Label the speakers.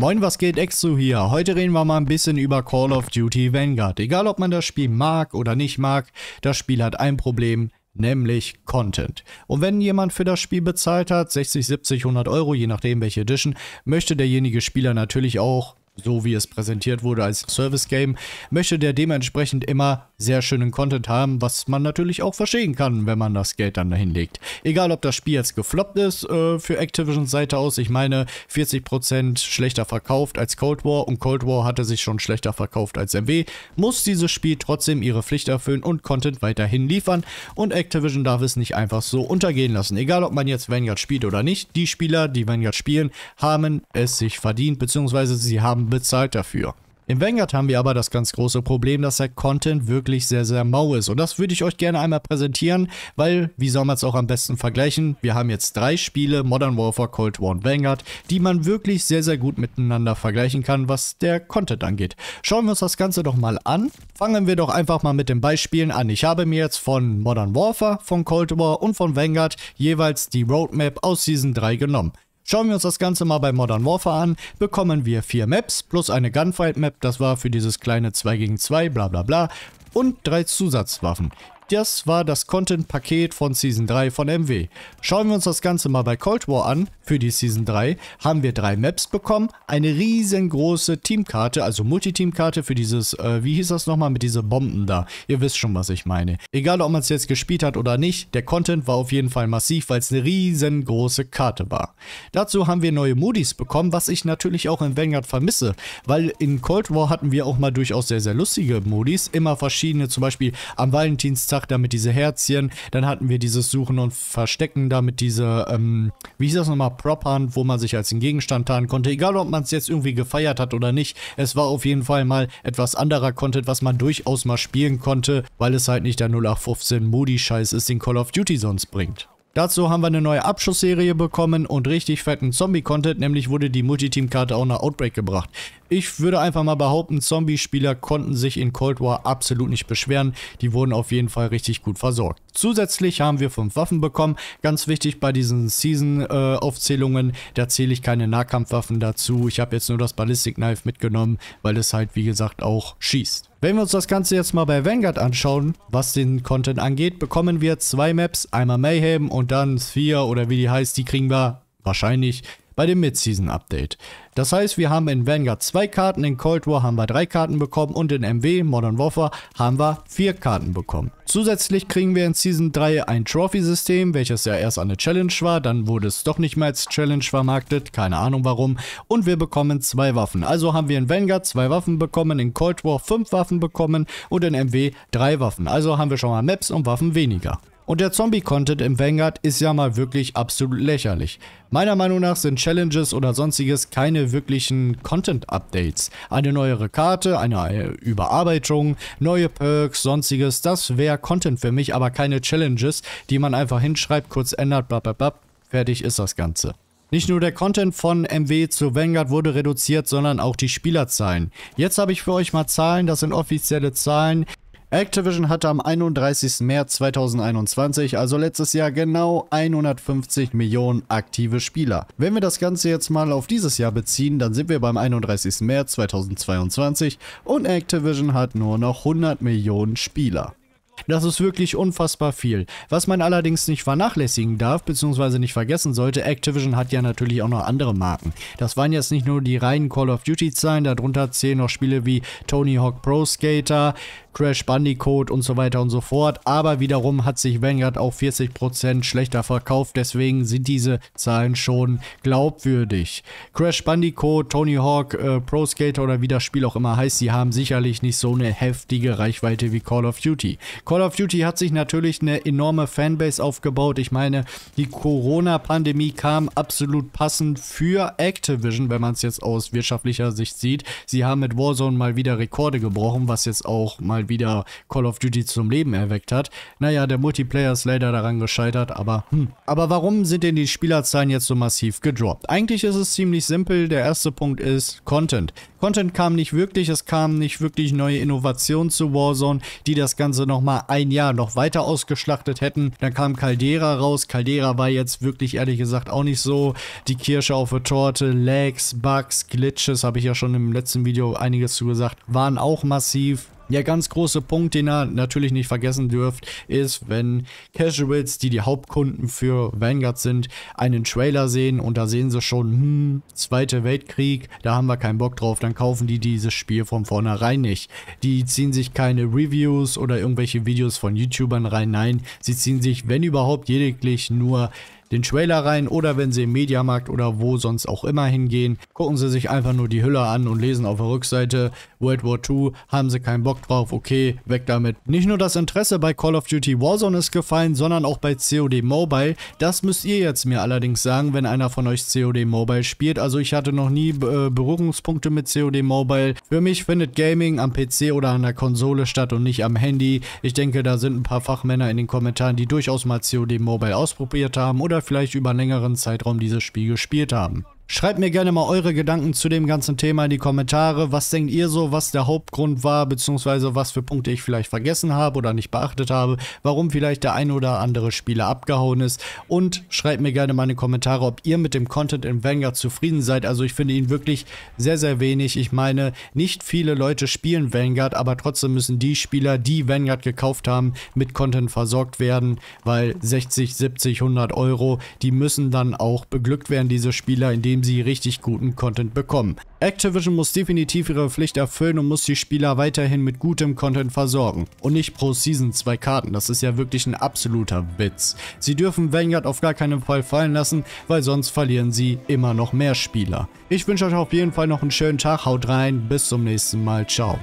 Speaker 1: Moin, was geht Exo hier? Heute reden wir mal ein bisschen über Call of Duty Vanguard. Egal ob man das Spiel mag oder nicht mag, das Spiel hat ein Problem, nämlich Content. Und wenn jemand für das Spiel bezahlt hat, 60, 70, 100 Euro, je nachdem welche Edition, möchte derjenige Spieler natürlich auch so wie es präsentiert wurde als Service-Game, möchte der dementsprechend immer sehr schönen Content haben, was man natürlich auch verstehen kann, wenn man das Geld dann dahin legt. Egal, ob das Spiel jetzt gefloppt ist äh, für Activision Seite aus, ich meine 40% schlechter verkauft als Cold War und Cold War hatte sich schon schlechter verkauft als MW, muss dieses Spiel trotzdem ihre Pflicht erfüllen und Content weiterhin liefern und Activision darf es nicht einfach so untergehen lassen. Egal, ob man jetzt Vanguard spielt oder nicht, die Spieler, die Vanguard spielen, haben es sich verdient, beziehungsweise sie haben bezahlt dafür. In Vanguard haben wir aber das ganz große Problem, dass der Content wirklich sehr, sehr mau ist. Und das würde ich euch gerne einmal präsentieren, weil, wie soll man es auch am besten vergleichen? Wir haben jetzt drei Spiele, Modern Warfare, Cold War und Vanguard, die man wirklich sehr, sehr gut miteinander vergleichen kann, was der Content angeht. Schauen wir uns das Ganze doch mal an. Fangen wir doch einfach mal mit den Beispielen an. Ich habe mir jetzt von Modern Warfare, von Cold War und von Vanguard jeweils die Roadmap aus Season 3 genommen. Schauen wir uns das Ganze mal bei Modern Warfare an, bekommen wir vier Maps plus eine Gunfight Map, das war für dieses kleine 2 gegen 2, bla bla bla, und drei Zusatzwaffen. Das war das Content-Paket von Season 3 von MW. Schauen wir uns das Ganze mal bei Cold War an. Für die Season 3 haben wir drei Maps bekommen, eine riesengroße Teamkarte, also Multiteamkarte für dieses, äh, wie hieß das nochmal, mit diesen Bomben da. Ihr wisst schon, was ich meine. Egal, ob man es jetzt gespielt hat oder nicht, der Content war auf jeden Fall massiv, weil es eine riesengroße Karte war. Dazu haben wir neue Modis bekommen, was ich natürlich auch in Vanguard vermisse, weil in Cold War hatten wir auch mal durchaus sehr, sehr lustige Modis, immer verschiedene, zum Beispiel am Valentinstag Verdacht, damit diese Herzchen. Dann hatten wir dieses Suchen und Verstecken, damit diese, ähm, wie hieß das nochmal, Prop Hunt, wo man sich als den Gegenstand tarnen konnte. Egal, ob man es jetzt irgendwie gefeiert hat oder nicht, es war auf jeden Fall mal etwas anderer Content, was man durchaus mal spielen konnte, weil es halt nicht der 0815 Moody-Scheiß ist, den Call of Duty sonst bringt. Dazu haben wir eine neue Abschussserie bekommen und richtig fetten Zombie-Content, nämlich wurde die Multiteam-Karte auch nach Outbreak gebracht. Ich würde einfach mal behaupten, Zombie-Spieler konnten sich in Cold War absolut nicht beschweren, die wurden auf jeden Fall richtig gut versorgt. Zusätzlich haben wir fünf Waffen bekommen, ganz wichtig bei diesen Season-Aufzählungen, äh, da zähle ich keine Nahkampfwaffen dazu, ich habe jetzt nur das Ballistic Knife mitgenommen, weil es halt wie gesagt auch schießt. Wenn wir uns das Ganze jetzt mal bei Vanguard anschauen, was den Content angeht, bekommen wir zwei Maps, einmal Mayhem und dann Sphere oder wie die heißt, die kriegen wir wahrscheinlich bei dem Mid-Season-Update. Das heißt, wir haben in Vanguard zwei Karten, in Cold War haben wir drei Karten bekommen und in MW, Modern Warfare, haben wir vier Karten bekommen. Zusätzlich kriegen wir in Season 3 ein Trophy-System, welches ja erst eine Challenge war, dann wurde es doch nicht mehr als Challenge vermarktet, keine Ahnung warum, und wir bekommen zwei Waffen. Also haben wir in Vanguard zwei Waffen bekommen, in Cold War fünf Waffen bekommen und in MW drei Waffen. Also haben wir schon mal Maps und Waffen weniger. Und der Zombie-Content im Vanguard ist ja mal wirklich absolut lächerlich. Meiner Meinung nach sind Challenges oder sonstiges keine wirklichen Content-Updates. Eine neuere Karte, eine Überarbeitung, neue Perks, sonstiges, das wäre Content für mich, aber keine Challenges, die man einfach hinschreibt, kurz ändert, blablabla, fertig ist das Ganze. Nicht nur der Content von MW zu Vanguard wurde reduziert, sondern auch die Spielerzahlen. Jetzt habe ich für euch mal Zahlen, das sind offizielle Zahlen, Activision hatte am 31. März 2021, also letztes Jahr, genau 150 Millionen aktive Spieler. Wenn wir das Ganze jetzt mal auf dieses Jahr beziehen, dann sind wir beim 31. März 2022 und Activision hat nur noch 100 Millionen Spieler. Das ist wirklich unfassbar viel. Was man allerdings nicht vernachlässigen darf, beziehungsweise nicht vergessen sollte, Activision hat ja natürlich auch noch andere Marken. Das waren jetzt nicht nur die reinen Call of Duty-Zahlen, darunter zählen noch Spiele wie Tony Hawk Pro Skater, Crash Bandicoot und so weiter und so fort. Aber wiederum hat sich Vanguard auch 40% schlechter verkauft, deswegen sind diese Zahlen schon glaubwürdig. Crash Bandicoot, Tony Hawk, äh, Pro Skater oder wie das Spiel auch immer heißt, sie haben sicherlich nicht so eine heftige Reichweite wie Call of Duty. Call of Duty hat sich natürlich eine enorme Fanbase aufgebaut. Ich meine, die Corona-Pandemie kam absolut passend für Activision, wenn man es jetzt aus wirtschaftlicher Sicht sieht. Sie haben mit Warzone mal wieder Rekorde gebrochen, was jetzt auch mal mal wieder Call of Duty zum Leben erweckt hat. Naja, der Multiplayer ist leider daran gescheitert, aber hm. Aber warum sind denn die Spielerzahlen jetzt so massiv gedroppt? Eigentlich ist es ziemlich simpel. Der erste Punkt ist Content. Content kam nicht wirklich, es kamen nicht wirklich neue Innovationen zu Warzone, die das Ganze nochmal ein Jahr noch weiter ausgeschlachtet hätten. Dann kam Caldera raus. Caldera war jetzt wirklich ehrlich gesagt auch nicht so die Kirsche auf der Torte. Lags, Bugs, Glitches, habe ich ja schon im letzten Video einiges zu gesagt, waren auch massiv. Der ganz große Punkt, den ihr natürlich nicht vergessen dürft, ist, wenn Casuals, die die Hauptkunden für Vanguard sind, einen Trailer sehen und da sehen sie schon, hm, Zweiter Weltkrieg, da haben wir keinen Bock drauf, dann kaufen die dieses Spiel von vornherein nicht. Die ziehen sich keine Reviews oder irgendwelche Videos von YouTubern rein, nein, sie ziehen sich, wenn überhaupt, lediglich nur den Trailer rein oder wenn Sie im Mediamarkt oder wo sonst auch immer hingehen, gucken Sie sich einfach nur die Hülle an und lesen auf der Rückseite World War II, haben Sie keinen Bock drauf, okay, weg damit. Nicht nur das Interesse bei Call of Duty Warzone ist gefallen, sondern auch bei COD Mobile. Das müsst ihr jetzt mir allerdings sagen, wenn einer von euch COD Mobile spielt. Also ich hatte noch nie äh, Berührungspunkte mit COD Mobile. Für mich findet Gaming am PC oder an der Konsole statt und nicht am Handy. Ich denke, da sind ein paar Fachmänner in den Kommentaren, die durchaus mal COD Mobile ausprobiert haben oder vielleicht über längeren Zeitraum dieses Spiel gespielt haben. Schreibt mir gerne mal eure Gedanken zu dem ganzen Thema in die Kommentare. Was denkt ihr so, was der Hauptgrund war, beziehungsweise was für Punkte ich vielleicht vergessen habe oder nicht beachtet habe, warum vielleicht der ein oder andere Spieler abgehauen ist. Und schreibt mir gerne mal in die Kommentare, ob ihr mit dem Content in Vanguard zufrieden seid. Also ich finde ihn wirklich sehr, sehr wenig. Ich meine, nicht viele Leute spielen Vanguard, aber trotzdem müssen die Spieler, die Vanguard gekauft haben, mit Content versorgt werden, weil 60, 70, 100 Euro, die müssen dann auch beglückt werden, diese Spieler, indem dem sie richtig guten Content bekommen. Activision muss definitiv ihre Pflicht erfüllen und muss die Spieler weiterhin mit gutem Content versorgen. Und nicht pro Season zwei Karten, das ist ja wirklich ein absoluter Witz. Sie dürfen Vanguard auf gar keinen Fall fallen lassen, weil sonst verlieren sie immer noch mehr Spieler. Ich wünsche euch auf jeden Fall noch einen schönen Tag, haut rein, bis zum nächsten Mal, ciao.